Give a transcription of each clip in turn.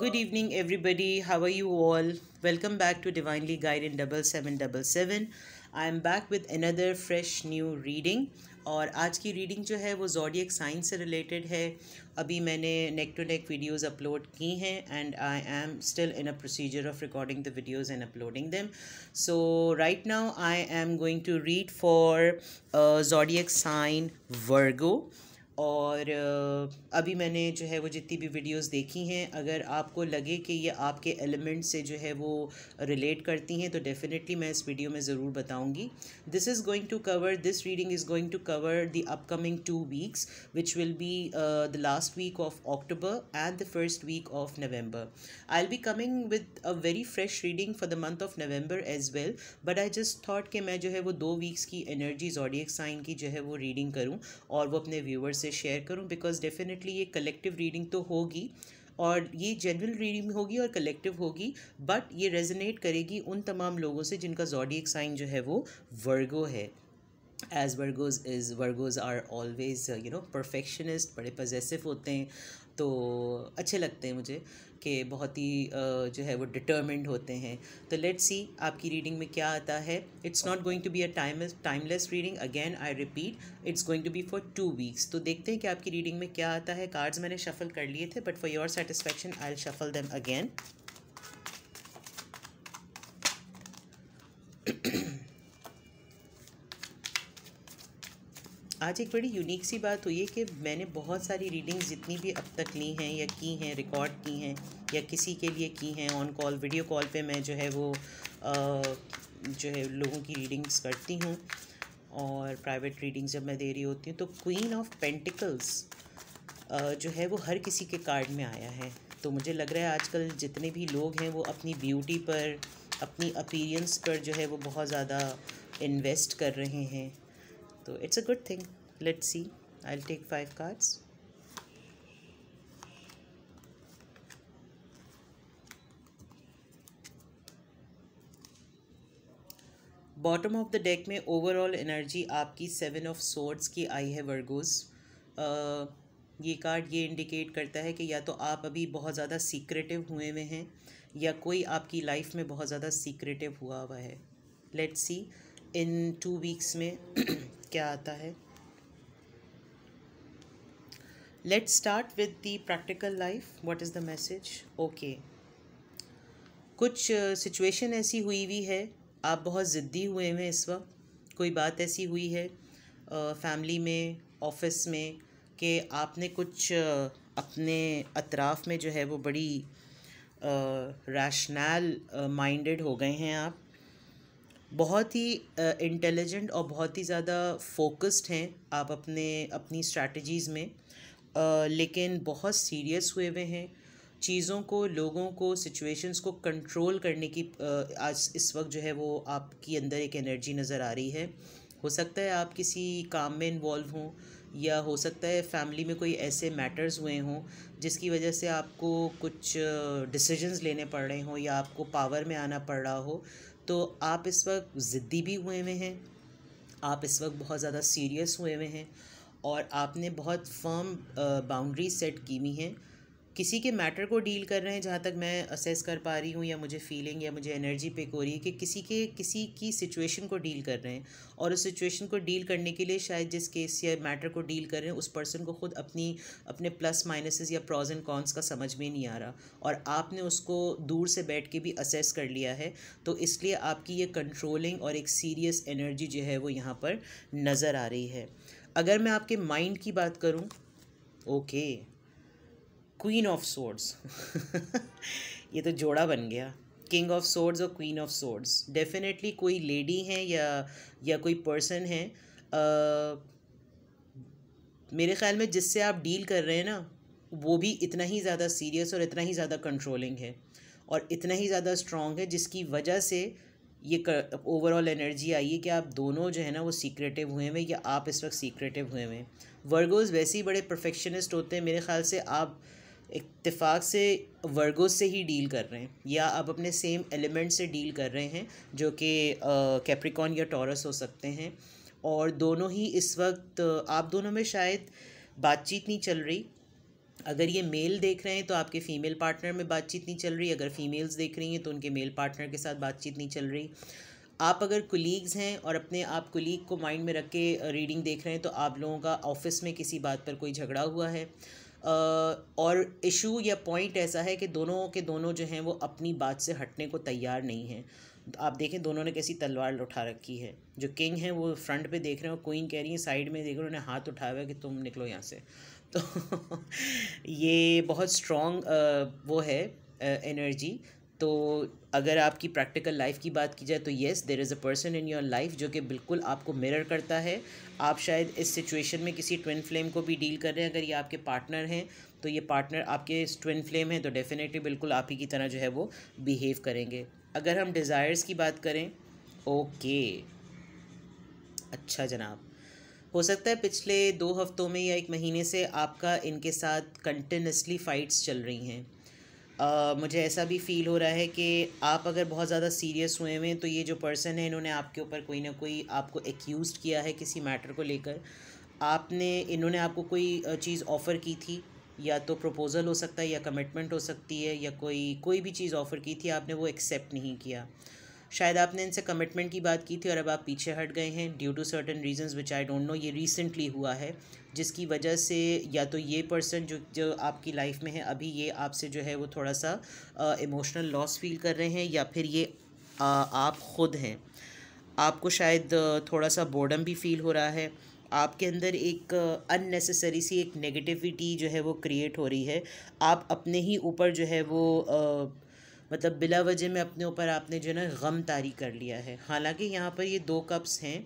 Good evening everybody are you all welcome back to divinely guide in double seven double seven I am back with another fresh new reading और आज की reading जो है वो zodiac science से related है अभी मैंने neck to neck videos upload की हैं and I am still in a procedure of recording the videos and uploading them so right now I am going to read for zodiac sign Virgo और अभी मैंने जो है वो जितनी भी वीडियोस देखी हैं अगर आपको लगे कि ये आपके एलिमेंट से जो है वो रिलेट करती हैं तो डेफ़िनेटली मैं इस वीडियो में ज़रूर बताऊंगी this is going to cover this reading is going to cover the upcoming two weeks which will be the last week of October and the first week of November I'll be coming with a very fresh reading for the month of November as well but I just thought कि मैं जो है वो दो weeks की energy zodiac sign की जो है वो रीडिंग करूँ और वो अपने व्यूअर से चीज़ें शेयर करूँ बिकॉज डेफिनेटली ये कलेक्टिव रीडिंग तो होगी और ये जनरल रीडिंग होगी और कलेक्टिव होगी बट ये रेजनेट करेगी उन तमाम लोगों से जिनका जॉडिक साइन जो है वो वर्गो है as Virgos is Virgos are always you know perfectionist बड़े पजेसिव होते हैं तो अच्छे लगते हैं मुझे कि बहुत ही जो है वो डिटर्मेंड होते हैं तो लेट्स सी आपकी रीडिंग में क्या आता है it's not going to be a time timeless reading again I repeat it's going to be for two weeks तो देखते हैं कि आपकी रीडिंग में क्या आता है कार्ड्स मैंने शफल कर लिए थे but for your satisfaction I shuffle them again आज एक बड़ी यूनिक सी बात हुई है कि मैंने बहुत सारी रीडिंग्स जितनी भी अब तक ली हैं या की हैं रिकॉर्ड की हैं या किसी के लिए की हैं ऑन कॉल वीडियो कॉल पे मैं जो है वो आ, जो है लोगों की रीडिंग्स करती हूँ और प्राइवेट रीडिंग्स जब मैं दे रही होती हूँ तो क्वीन ऑफ पेंटिकल्स जो है वो हर किसी के कार्ड में आया है तो मुझे लग रहा है आजकल जितने भी लोग हैं वो अपनी ब्यूटी पर अपनी अपीरियंस पर जो है वो बहुत ज़्यादा इन्वेस्ट कर रहे हैं तो it's a good thing let's see I will take five cards bottom of the deck में ओवरऑल एनर्जी आपकी सेवन ऑफ सोर्ड्स की आई है वर्गोज uh, ये कार्ड ये इंडिकेट करता है कि या तो आप अभी बहुत ज़्यादा सीक्रेटिव हुए हुए हैं या कोई आपकी लाइफ में बहुत ज़्यादा सीक्रेटिव हुआ हुआ है let's see in two weeks में क्या आता है let start with the practical life what is the message okay कुछ सिचुएशन ऐसी हुई हुई है आप बहुत ज़िद्दी हुए हैं इस वक्त कोई बात ऐसी हुई है फैमिली में ऑफिस में कि आपने कुछ अपने अतराफ़ में जो है वो बड़ी रैशनल माइंडेड हो गए हैं आप बहुत ही इंटेलिजेंट और बहुत ही ज़्यादा फोकस्ड हैं आप अपने अपनी स्ट्रैटेजीज़ में लेकिन बहुत सीरियस हुए हुए हैं चीज़ों को लोगों को सिचुएशंस को कंट्रोल करने की आज इस वक्त जो है वो आपकी अंदर एक एनर्जी नज़र आ रही है हो सकता है आप किसी काम में इन्वॉल्व हों या हो सकता है फैमिली में कोई ऐसे मैटर्स हुए हों जिसकी वजह से आपको कुछ डिसीजंस लेने पड़ रहे हों या आपको पावर में आना पड़ रहा हो तो आप इस वक्त ज़िद्दी भी हुए हुए हैं आप इस वक्त बहुत ज़्यादा सीरियस हुए हुए हैं और आपने बहुत फर्म बाउंड्री सेट की हुई हैं किसी के मैटर को डील कर रहे हैं जहाँ तक मैं असेस कर पा रही हूँ या मुझे फीलिंग या मुझे एनर्जी पिक हो रही है कि किसी के किसी की सिचुएशन को डील कर रहे हैं और उस सिचुएशन को डील करने के लिए शायद जिस केस या मैटर को डील कर रहे हैं उस पर्सन को खुद अपनी अपने प्लस माइनसेस या प्रॉज एंड कॉन्स का समझ में नहीं आ रहा और आपने उसको दूर से बैठ के भी असेस कर लिया है तो इसलिए आपकी ये कंट्रोलिंग और एक सीरियस एनर्जी जो है वो यहाँ पर नज़र आ रही है अगर मैं आपके माइंड की बात करूँ okay okay. Queen of swords ये तो जोड़ा बन गया किंग ऑफ सोर्ड्स और क्वीन ऑफ सोर्ड्स डेफिनेटली कोई लेडी हैं या या कोई पर्सन है आ, मेरे ख्याल में जिससे आप डील कर रहे हैं ना वो भी इतना ही ज़्यादा सीरियस और इतना ही ज़्यादा कंट्रोलिंग है और इतना ही ज़्यादा स्ट्रॉन्ग है जिसकी वजह से ये ओवरऑल एनर्जी आई है कि आप दोनों जो है ना वो सीक्रेटिव हुए हुए या आप इस वक्त सीक्रेटिव हुए हुए वर्गोज़ वैसे ही बड़े परफेक्शनिस्ट होते हैं मेरे ख्याल से आप इतफाक़ से वर्गों से ही डील कर रहे हैं या आप अपने सेम एलिमेंट से डील कर रहे हैं जो कि कैप्रिकॉन या टॉरस हो सकते हैं और दोनों ही इस वक्त आप दोनों में शायद बातचीत नहीं चल रही अगर ये मेल देख रहे हैं तो आपके फ़ीमेल पार्टनर में बातचीत नहीं चल रही अगर फ़ीमेल्स देख रही हैं तो उनके मेल पार्टनर के साथ बातचीत नहीं चल रही आप अगर कुलीग्स हैं और अपने आप कुलीग को माइंड में रख के रीडिंग देख रहे हैं तो आप लोगों का ऑफिस में किसी बात पर कोई झगड़ा हुआ है और इशू या पॉइंट ऐसा है कि दोनों के दोनों जो हैं वो अपनी बात से हटने को तैयार नहीं हैं आप देखें दोनों ने कैसी तलवार उठा रखी है जो किंग है वो फ्रंट पे देख रहे और क्वीन कह रही है साइड में देख रहे हैं उन्हें हाथ उठाया हुआ है कि तुम निकलो यहाँ से तो ये बहुत स्ट्रॉन्ग वो है एनर्जी तो अगर आपकी प्रैक्टिकल लाइफ की बात की जाए तो yes there is a person in your life जो कि बिल्कुल आपको मिरर करता है आप शायद इस सिचुएशन में किसी ट्विन फ्लेम को भी डील कर रहे हैं अगर ये आपके पार्टनर हैं तो ये पार्टनर आपके ट्विन फ्लेम हैं तो डेफिनेटली बिल्कुल आप ही की तरह जो है वो बिहेव करेंगे अगर हम डिज़ायर्स की बात करें ओके अच्छा जनाब हो सकता है पिछले दो हफ्तों में या एक महीने से आपका इनके साथ कंटिन्यूसली फ़ाइट्स चल रही हैं मुझे ऐसा भी फील हो रहा है कि आप अगर बहुत ज़्यादा सीरियस हुए हैं तो ये जो पर्सन है इन्होंने आपके ऊपर कोई ना कोई आपको एक्यूज़ किया है किसी मैटर को लेकर आपने इन्होंने आपको कोई चीज़ ऑफ़र की थी या तो प्रपोज़ल हो सकता है या कमिटमेंट हो सकती है या कोई कोई भी चीज़ ऑफ़र की थी आपने वो एक्सेप्ट नहीं किया शायद आपने इनसे कमिटमेंट की बात की थी और अब आप पीछे हट गए हैं due to certain reason which I don't know ये रिसेंटली हुआ है जिसकी वजह से या तो ये पर्सन जो जो आपकी लाइफ में है अभी ये आपसे जो है वो थोड़ा सा इमोशनल लॉस फील कर रहे हैं या फिर ये आ, आप खुद हैं आपको शायद थोड़ा सा बोर्डम भी फील हो रहा है आपके अंदर एक अननेसेसरी सी एक नेगेटिविटी जो है वो क्रिएट हो रही है आप अपने ही ऊपर जो है वो आ, मतलब बिला वजह में अपने ऊपर आपने जो है ना गम तारी कर लिया है हालांकि यहाँ पर ये दो कप्स हैं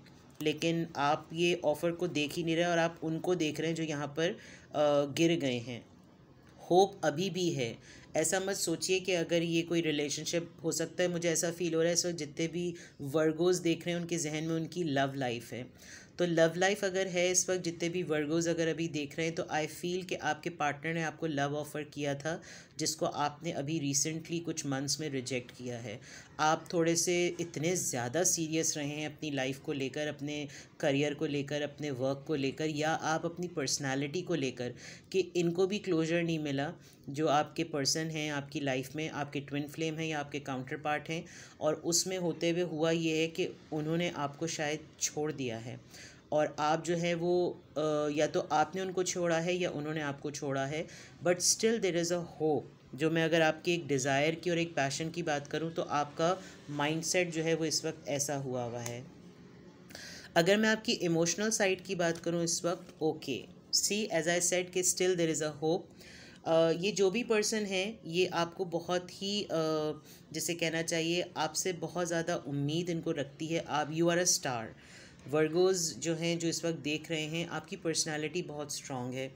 लेकिन आप ये ऑफ़र को देख ही नहीं रहे और आप उनको देख रहे हैं जो यहाँ पर गिर गए हैं होप अभी भी है ऐसा मत सोचिए कि अगर ये कोई रिलेशनशिप हो सकता है मुझे ऐसा फील हो रहा है इस वक्त जितने भी वर्गोज़ देख रहे हैं उनके जहन में उनकी लव लाइफ है तो लव लाइफ अगर है इस वक्त जितने भी वर्गोज़ अगर अभी देख रहे हैं तो आई फील कि आपके पार्टनर ने आपको लव ऑफ़र किया था जिसको आपने अभी रिसेंटली कुछ मंथ्स में रिजेक्ट किया है आप थोड़े से इतने ज़्यादा सीरियस रहे हैं अपनी लाइफ को लेकर अपने करियर को लेकर अपने वर्क को लेकर या आप अपनी पर्सनालिटी को लेकर कि इनको भी क्लोजर नहीं मिला जो आपके पर्सन हैं आपकी लाइफ में आपके ट्विन फ्लेम हैं या आपके काउंटर पार्ट हैं और उसमें होते हुए हुआ ये है कि उन्होंने आपको शायद छोड़ दिया है और आप जो है वो आ, या तो आपने उनको छोड़ा है या उन्होंने आपको छोड़ा है but still there is a hope जो मैं अगर आपकी एक डिज़ायर की और एक पैशन की बात करूँ तो आपका माइंडसेट जो है वो इस वक्त ऐसा हुआ हुआ है अगर मैं आपकी इमोशनल साइड की बात करूँ इस वक्त okay see as I said कि still there is a hope ये जो भी पर्सन है ये आपको बहुत ही uh, जिसे कहना चाहिए आपसे बहुत ज़्यादा उम्मीद इनको रखती है आप you are a star Virgos जो हैं जो इस वक्त देख रहे हैं आपकी पर्सनालिटी बहुत स्ट्रांग है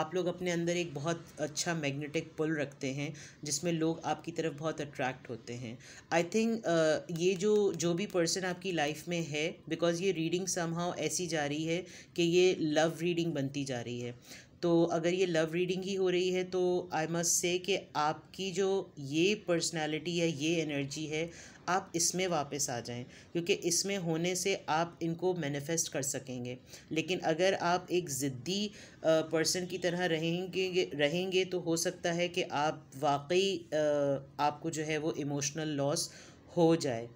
आप लोग अपने अंदर एक बहुत अच्छा मैग्नेटिक पुल रखते हैं जिसमें लोग आपकी तरफ बहुत अट्रैक्ट होते हैं आई थिंक uh, ये जो जो भी पर्सन आपकी लाइफ में है बिकॉज़ ये रीडिंग सम ऐसी जा रही है कि ये लव रीडिंग बनती जा रही है तो अगर ये लव रीडिंग ही हो रही है तो आई मस्ट से कि आपकी जो ये पर्सनालिटी या ये एनर्जी है आप इसमें वापस आ जाएं क्योंकि इसमें होने से आप इनको मैनिफेस्ट कर सकेंगे लेकिन अगर आप एक ज़िद्दी पर्सन की तरह रहेंगे रहेंगे तो हो सकता है कि आप वाकई आपको जो है वो इमोशनल लॉस हो जाए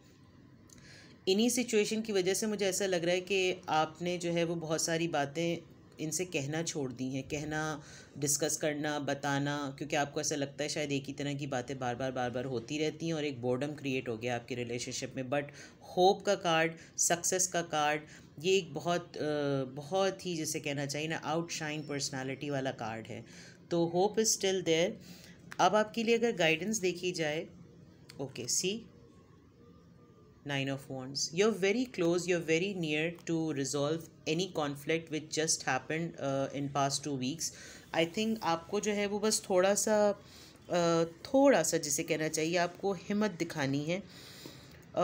इन्हीं सिचुएशन की वजह से मुझे ऐसा लग रहा है कि आपने जो है वो बहुत सारी बातें इनसे कहना छोड़ दी हैं कहना डिस्कस करना बताना क्योंकि आपको ऐसा लगता है शायद एक ही तरह की बातें बार बार बार बार होती रहती हैं और एक बोर्डम क्रिएट हो गया आपके रिलेशनशिप में बट होप का कार्ड सक्सेस का कार्ड ये एक बहुत बहुत ही जैसे कहना चाहिए ना आउटशाइन पर्सनालिटी वाला कार्ड है तो होप इज़ स्टिल देयर अब आपके लिए अगर गाइडेंस देखी जाए okay see nine of wands you're very close you're very near to resolve any conflict which just happened uh, in past two weeks i think aapko jo hai wo bas thoda sa uh, thoda sa jise kehna chahiye aapko himmat dikhani hai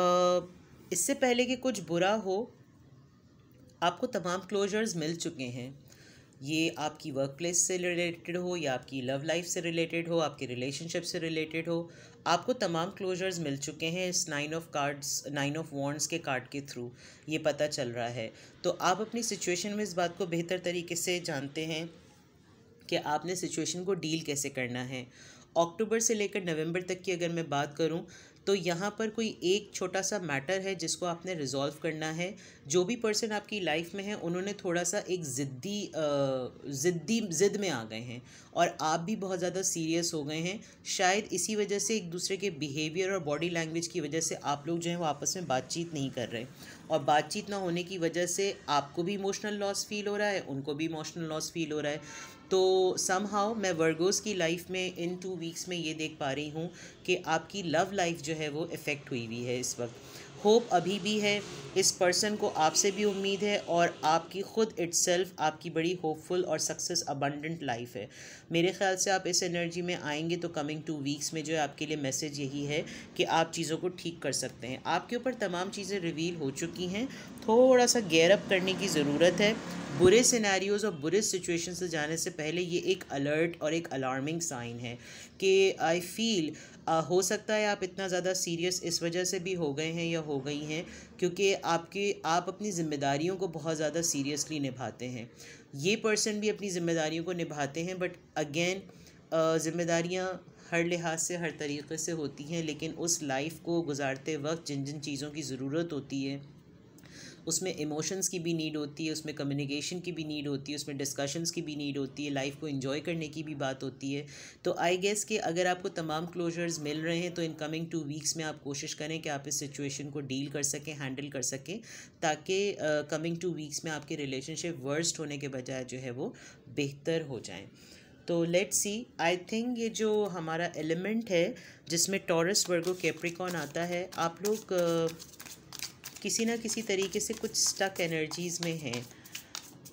uh, इससे पहले कि कुछ बुरा हो आपको तमाम closures मिल चुके हैं ये आपकी वर्क प्लेस से रिलेटेड हो या आपकी लव लाइफ से रिलेटेड हो आपके रिलेशनशिप से रिलेटेड हो आपको तमाम क्लोजर्स मिल चुके हैं इस nine of cards nine of wands के कार्ड के थ्रू ये पता चल रहा है तो आप अपनी सिचुएशन में इस बात को बेहतर तरीके से जानते हैं कि आपने सिचुएशन को डील कैसे करना है अक्टूबर से लेकर नवंबर तक की अगर मैं बात करूं तो यहाँ पर कोई एक छोटा सा मैटर है जिसको आपने रिजॉल्व करना है जो भी पर्सन आपकी लाइफ में है उन्होंने थोड़ा सा एक ज़िद्दी ज़िद्दी ज़िद में आ गए हैं और आप भी बहुत ज़्यादा सीरियस हो गए हैं शायद इसी वजह से एक दूसरे के बिहेवियर और बॉडी लैंग्वेज की वजह से आप लोग जो हैं वो आपस में बातचीत नहीं कर रहे और बातचीत ना होने की वजह से आपको भी इमोशनल लॉस फील हो रहा है उनको भी इमोशनल लॉस फील हो रहा है तो सम हाउ मैं वर्गोस की लाइफ में इन टू वीक्स में ये देख पा रही हूँ कि आपकी लव लाइफ जो है वो इफ़ेक्ट हुई हुई है इस वक्त होप अभी भी है इस पर्सन को आपसे भी उम्मीद है और आपकी ख़ुद इट्सल्फ आपकी बड़ी होपफुल और सक्सेस अबंडेंट लाइफ है मेरे ख्याल से आप इस एनर्जी में आएंगे तो कमिंग टू वीक्स में जो है आपके लिए मैसेज यही है कि आप चीज़ों को ठीक कर सकते हैं आपके ऊपर तमाम चीज़ें रिवील हो चुकी हैं थोड़ा सा गेयरअप करने की ज़रूरत है बुरे सिनेरियोज़ और बुरे सिचुएशन से जाने से पहले ये एक अलर्ट और एक अलार्मिंग साइन है कि आई फील हो सकता है आप इतना ज़्यादा सीरियस इस वजह से भी हो गए हैं या हो गई हैं क्योंकि आपके आप अपनी जिम्मेदारियों को बहुत ज़्यादा सीरियसली निभाते हैं ये पर्सन भी अपनी जिम्मेदारियों को निभाते हैं बट अगेन जिम्मेदारियाँ हर लिहाज से हर तरीके से होती हैं लेकिन उस लाइफ को गुजारते वक्त जिन जिन चीज़ों की ज़रूरत होती है उसमें इमोशंस की भी नीड होती है उसमें कम्युनिकेशन की भी नीड होती है उसमें डिस्कशंस की भी नीड होती है लाइफ को इन्जॉय करने की भी बात होती है तो आई गेस कि अगर आपको तमाम क्लोजर्स मिल रहे हैं तो इन कमिंग टू वीक्स में आप कोशिश करें कि आप इस सिचुएशन को डील कर सकें हैंडल कर सकें ताकि कमिंग टू वीक्स में आपके रिलेशनशिप वर्स्ट होने के बजाय जो है वो बेहतर हो जाएँ तो लेट्स सी आई थिंक ये जो हमारा एलिमेंट है जिसमें टॉरस वर्गो कैप्रिकॉन आता है आप लोग किसी ना किसी तरीके से कुछ स्टक एनर्जीज़ में हैं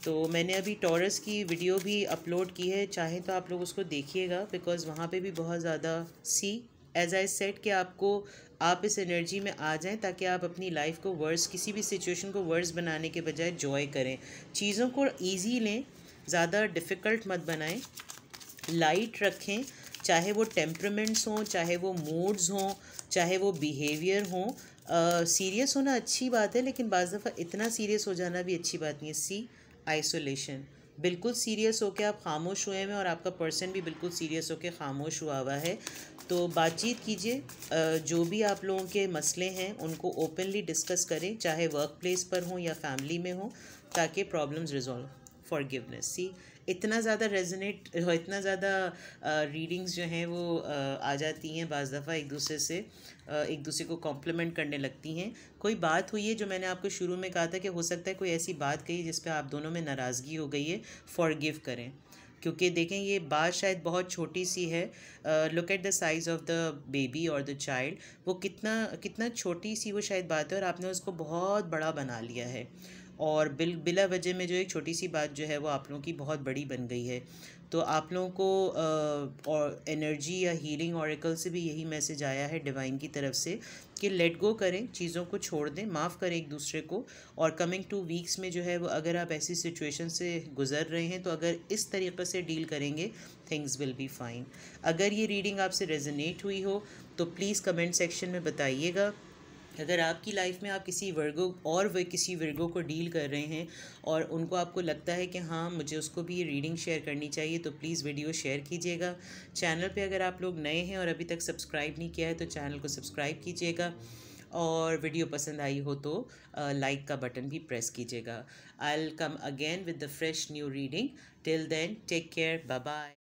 तो मैंने अभी टॉरस की वीडियो भी अपलोड की है चाहे तो आप लोग उसको देखिएगा बिकॉज़ वहाँ पे भी बहुत ज़्यादा सी एज आई सेट कि आपको आप इस एनर्जी में आ जाएं ताकि आप अपनी लाइफ को वर्स किसी भी सिचुएशन को वर्स बनाने के बजाय जॉय करें चीज़ों को ईजी लें ज़्यादा डिफ़िकल्ट मत बनाएं लाइट रखें चाहे वो टेम्परमेंट्स हों चाहे वो मूड्स हों चाहे वो बिहेवियर हो सीरियस होना अच्छी बात है लेकिन बज़ दफ़ा इतना सीरियस हो जाना भी अच्छी बात नहीं है सी आइसोलेशन बिल्कुल सीरियस होकर आप खामोश हुए हैं और आपका पर्सन भी बिल्कुल सीरियस होकर खामोश हुआ हुआ है तो बातचीत कीजिए जो भी आप लोगों के मसले हैं उनको ओपनली डिस्कस करें चाहे वर्क प्लेस पर हो या फैमिली में हो ताकि प्रॉब्लम्स रिजॉल्व फॉरगिवनेस सी इतना ज़्यादा रेजनेट इतना ज़्यादा रीडिंग्स जो हैं वो आ जाती हैं बज़ दफ़ा एक दूसरे से एक दूसरे को कॉम्प्लीमेंट करने लगती हैं कोई बात हुई है जो मैंने आपको शुरू में कहा था कि हो सकता है कोई ऐसी बात कही जिस पर आप दोनों में नाराज़गी हो गई है फॉरगिव करें क्योंकि देखें ये बात शायद बहुत छोटी सी है look at the size of the baby और द चाइल्ड वो कितना कितना छोटी सी वो शायद बात है और आपने उसको बहुत बड़ा बना लिया है और बिल बिला वजह में जो एक छोटी सी बात जो है वो आप लोगों की बहुत बड़ी बन गई है तो आप लोगों को आ, और एनर्जी या हीलिंग औरकल से भी यही मैसेज आया है डिवाइन की तरफ से कि लेट गो करें चीज़ों को छोड़ दें माफ़ करें एक दूसरे को और कमिंग टू वीक्स में जो है वो अगर आप ऐसी सिचुएशन से गुजर रहे हैं तो अगर इस तरीके से डील करेंगे थिंग्स विल बी फाइन अगर ये रीडिंग आपसे रेजनेट हुई हो तो प्लीज़ कमेंट सेक्शन में बताइएगा अगर आपकी लाइफ में आप किसी वर्गो और वे किसी वर्गो को डील कर रहे हैं और उनको आपको लगता है कि हाँ मुझे उसको भी रीडिंग शेयर करनी चाहिए तो प्लीज़ वीडियो शेयर कीजिएगा चैनल पे अगर आप लोग नए हैं और अभी तक सब्सक्राइब नहीं किया है तो चैनल को सब्सक्राइब कीजिएगा और वीडियो पसंद आई हो तो लाइक का बटन भी प्रेस कीजिएगा I'll come again with the fresh new reading till then take care bye